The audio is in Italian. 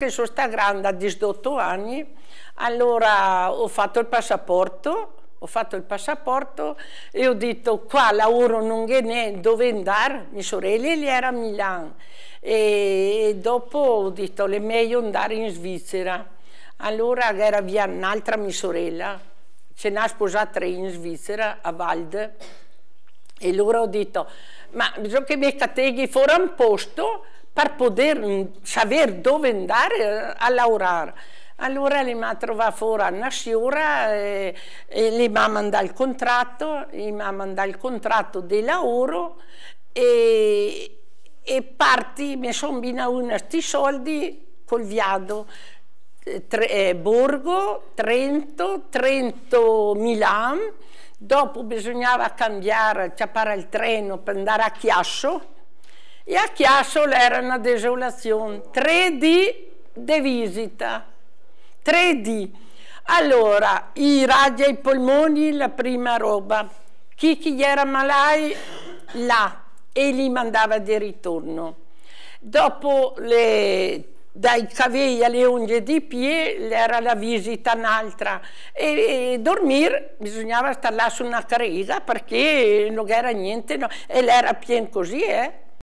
che sono stata grande a 18 anni, allora ho fatto il passaporto, ho fatto il passaporto e ho detto qua lavoro non ne dove andare, mia sorella lì era a Milano e dopo ho detto le meglio andare in Svizzera. Allora era via un'altra mia sorella, ce n'ha sposata tre in Svizzera, a Wald e loro ho detto ma bisogna che mi catteghi fuori un posto per poter mm, sapere dove andare eh, a lavorare. Allora li ha trovato fuori a Nasciura eh, e, e li ha mandato il contratto, gli ha mandato il contratto di lavoro e, e parti, mi sono binato questi soldi col viado. Eh, tre, eh, Borgo, Trento, Trento, Milano, dopo bisognava cambiare, acciappare il treno per andare a Chiasso e a Chiasso era una desolazione, 3D de visita, 3D. Allora, i raggi ai polmoni, la prima roba. Chi, chi era malai, là, e li mandava di ritorno. Dopo le dai cavei alle unghie di pie era la visita un'altra e, e, dormire bisognava stare là su una carega perché non era niente no. e l'era pieno così eh